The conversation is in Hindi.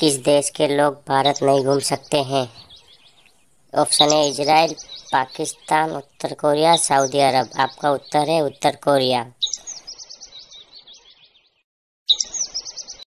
किस देश के लोग भारत नहीं घूम सकते हैं ऑप्शन है इजराइल पाकिस्तान उत्तर कोरिया सऊदी अरब आपका उत्तर है उत्तर कोरिया